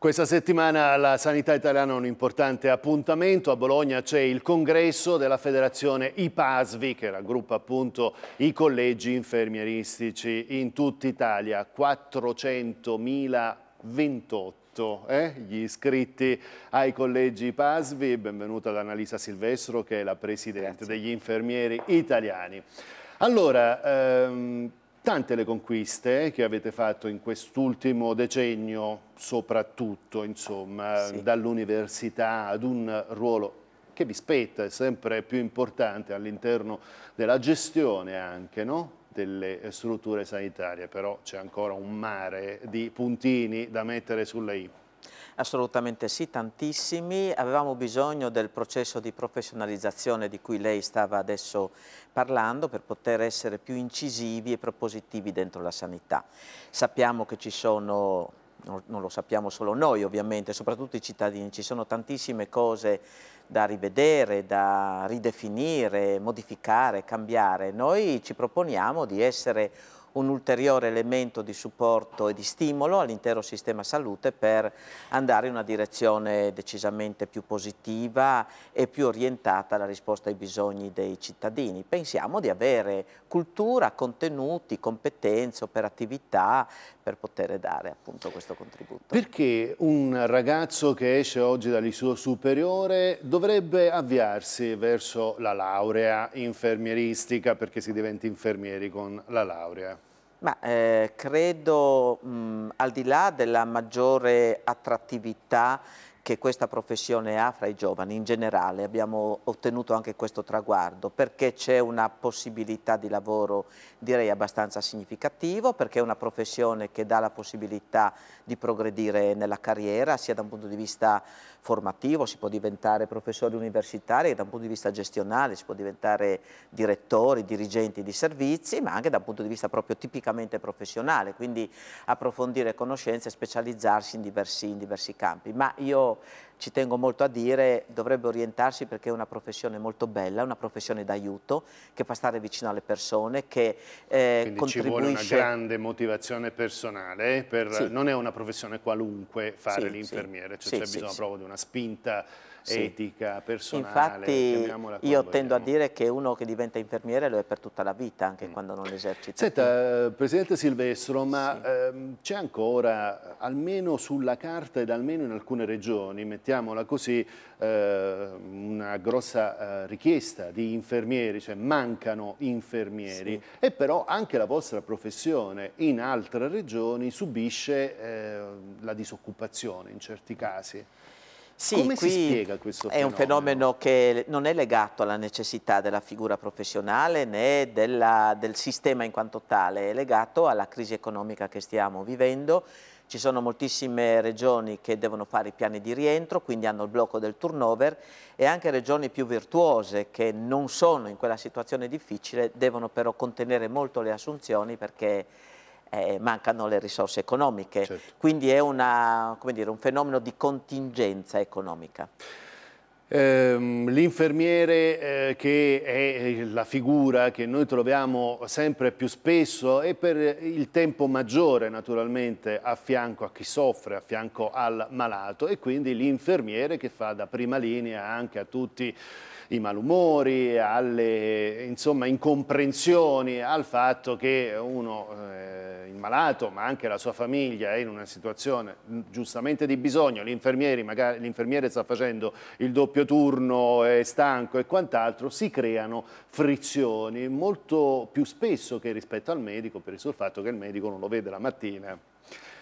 Questa settimana la sanità italiana ha un importante appuntamento, a Bologna c'è il congresso della federazione IPASVI che raggruppa appunto i collegi infermieristici in tutta Italia, 400.028 eh, gli iscritti ai collegi PASVI, benvenuta ad Annalisa Silvestro che è la Presidente Grazie. degli Infermieri Italiani. Allora, ehm, importante le conquiste che avete fatto in quest'ultimo decennio, soprattutto sì. dall'università ad un ruolo che vi spetta, è sempre più importante all'interno della gestione anche, no? delle strutture sanitarie, però c'è ancora un mare di puntini da mettere sulle I. Assolutamente sì, tantissimi. Avevamo bisogno del processo di professionalizzazione di cui lei stava adesso parlando per poter essere più incisivi e propositivi dentro la sanità. Sappiamo che ci sono non lo sappiamo solo noi ovviamente, soprattutto i cittadini, ci sono tantissime cose da rivedere, da ridefinire, modificare, cambiare. Noi ci proponiamo di essere un ulteriore elemento di supporto e di stimolo all'intero sistema salute per andare in una direzione decisamente più positiva e più orientata alla risposta ai bisogni dei cittadini. Pensiamo di avere cultura, contenuti, competenze, operatività per poter dare appunto questo contributo. Perché un ragazzo che esce oggi dall'istituto superiore dovrebbe avviarsi verso la laurea infermieristica perché si diventa infermieri con la laurea? Ma eh, credo, mh, al di là della maggiore attrattività che questa professione ha fra i giovani in generale, abbiamo ottenuto anche questo traguardo perché c'è una possibilità di lavoro direi abbastanza significativo, perché è una professione che dà la possibilità di progredire nella carriera sia da un punto di vista formativo, si può diventare professori universitari, da un punto di vista gestionale si può diventare direttori, dirigenti di servizi, ma anche da un punto di vista proprio tipicamente professionale, quindi approfondire conoscenze, specializzarsi in diversi, in diversi campi. Ma io ci tengo molto a dire, dovrebbe orientarsi perché è una professione molto bella, una professione d'aiuto, che fa stare vicino alle persone, che eh, Quindi ci vuole una grande motivazione personale, per... sì. non è una professione qualunque fare sì, l'infermiere, cioè sì, c'è bisogno proprio di una spinta sì. etica, personale. Infatti io tendo vogliamo. a dire che uno che diventa infermiere lo è per tutta la vita, anche mm. quando non esercita. Senta, eh, Presidente Silvestro, ma sì. ehm, c'è ancora, almeno sulla carta ed almeno in alcune regioni, mettiamola così, eh, una grossa eh, richiesta di infermieri, cioè mancano infermieri, sì. e però anche la vostra professione in altre regioni subisce eh, la disoccupazione in certi casi. Sì, Come si spiega questo fenomeno? È un fenomeno che non è legato alla necessità della figura professionale né della, del sistema in quanto tale, è legato alla crisi economica che stiamo vivendo. Ci sono moltissime regioni che devono fare i piani di rientro, quindi hanno il blocco del turnover e anche regioni più virtuose che non sono in quella situazione difficile devono però contenere molto le assunzioni perché eh, mancano le risorse economiche, certo. quindi è una, dire, un fenomeno di contingenza economica. Ehm, l'infermiere eh, che è eh, la figura che noi troviamo sempre più spesso e per il tempo maggiore naturalmente a fianco a chi soffre, a fianco al malato e quindi l'infermiere che fa da prima linea anche a tutti i malumori, alle insomma, incomprensioni, al fatto che uno, eh, il malato, ma anche la sua famiglia è in una situazione giustamente di bisogno, l'infermiere magari, sta facendo il doppio doppio turno è stanco e quant'altro, si creano frizioni molto più spesso che rispetto al medico per il solo fatto che il medico non lo vede la mattina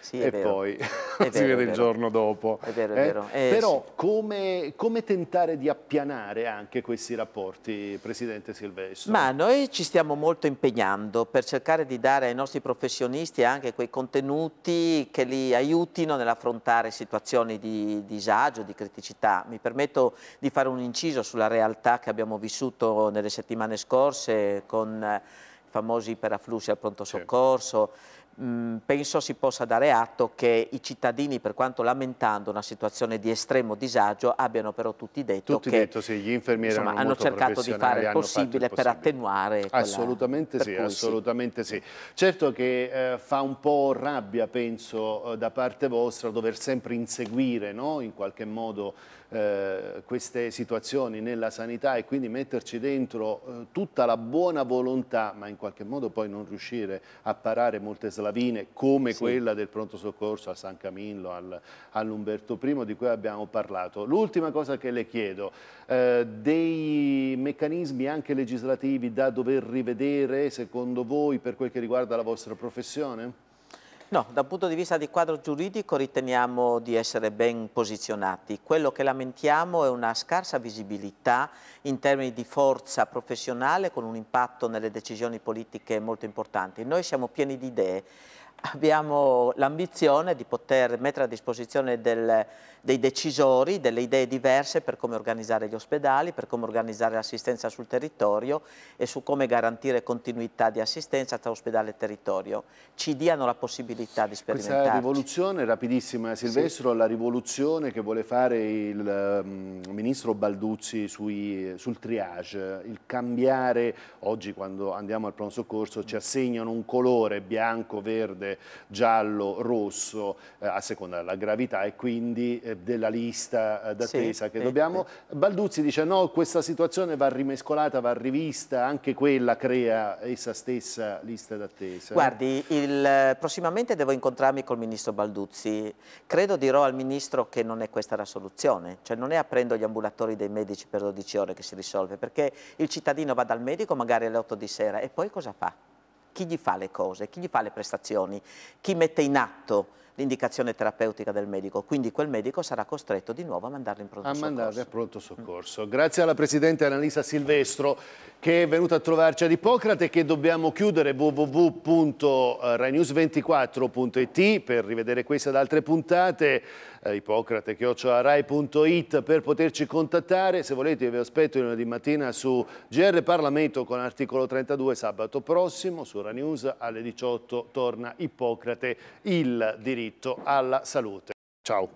sì, e vero. poi vero, si vede il giorno dopo. È vero, è eh? vero. Eh, Però sì. come, come, tentare di appianare anche questi rapporti, Presidente Silvestro? Ma noi ci stiamo molto impegnando per cercare di dare ai nostri professionisti anche quei contenuti che li aiutino nell'affrontare situazioni di disagio, di criticità. Mi permetto di fare un inciso sulla realtà che abbiamo vissuto nelle settimane scorse con i famosi iperafflussi al pronto soccorso. Sì Mm, penso si possa dare atto che i cittadini, per quanto lamentando una situazione di estremo disagio, abbiano però tutti detto tutti che detto, sì, gli infermieri insomma, hanno cercato di fare il possibile, il possibile per attenuare. Assolutamente quella... sì, assolutamente sì. sì. Certo che eh, fa un po' rabbia, penso, eh, da parte vostra dover sempre inseguire no? in qualche modo eh, queste situazioni nella sanità e quindi metterci dentro eh, tutta la buona volontà, ma in qualche modo poi non riuscire a parare molte slavine come sì. quella del pronto soccorso a San Camillo, al, all'Umberto I di cui abbiamo parlato. L'ultima cosa che le chiedo, eh, dei meccanismi anche legislativi da dover rivedere secondo voi per quel che riguarda la vostra professione? No, dal punto di vista di quadro giuridico riteniamo di essere ben posizionati. Quello che lamentiamo è una scarsa visibilità in termini di forza professionale con un impatto nelle decisioni politiche molto importanti. Noi siamo pieni di idee, abbiamo l'ambizione di poter mettere a disposizione del, dei decisori delle idee diverse per come organizzare gli ospedali, per come organizzare l'assistenza sul territorio e su come garantire continuità di assistenza tra ospedale e territorio. Ci diano la possibilità di sperimentare. Questa rivoluzione rapidissima, eh, Silvestro, sì. la rivoluzione che vuole fare il um, ministro Balduzzi sui, sul triage, il cambiare, oggi quando andiamo al pronto soccorso ci assegnano un colore bianco, verde, verde, giallo, rosso, eh, a seconda della gravità e quindi eh, della lista eh, d'attesa sì, che dobbiamo. Balduzzi dice no, questa situazione va rimescolata, va rivista, anche quella crea essa stessa lista d'attesa. Guardi, il, eh, prossimamente devo incontrarmi col ministro Balduzzi, credo dirò al ministro che non è questa la soluzione, cioè non è aprendo gli ambulatori dei medici per 12 ore che si risolve, perché il cittadino va dal medico magari alle 8 di sera e poi cosa fa? chi gli fa le cose, chi gli fa le prestazioni, chi mette in atto l'indicazione terapeutica del medico, quindi quel medico sarà costretto di nuovo a mandarlo in pronto a soccorso. A mandarlo a pronto soccorso. Grazie alla Presidente Annalisa Silvestro che è venuto a trovarci ad Ippocrate che dobbiamo chiudere www.rainews24.it per rivedere queste ed altre puntate eh, ippocrate-rai.it per poterci contattare se volete vi aspetto lunedì mattina su GR Parlamento con articolo 32 sabato prossimo su Rai News alle 18 torna Ippocrate il diritto alla salute ciao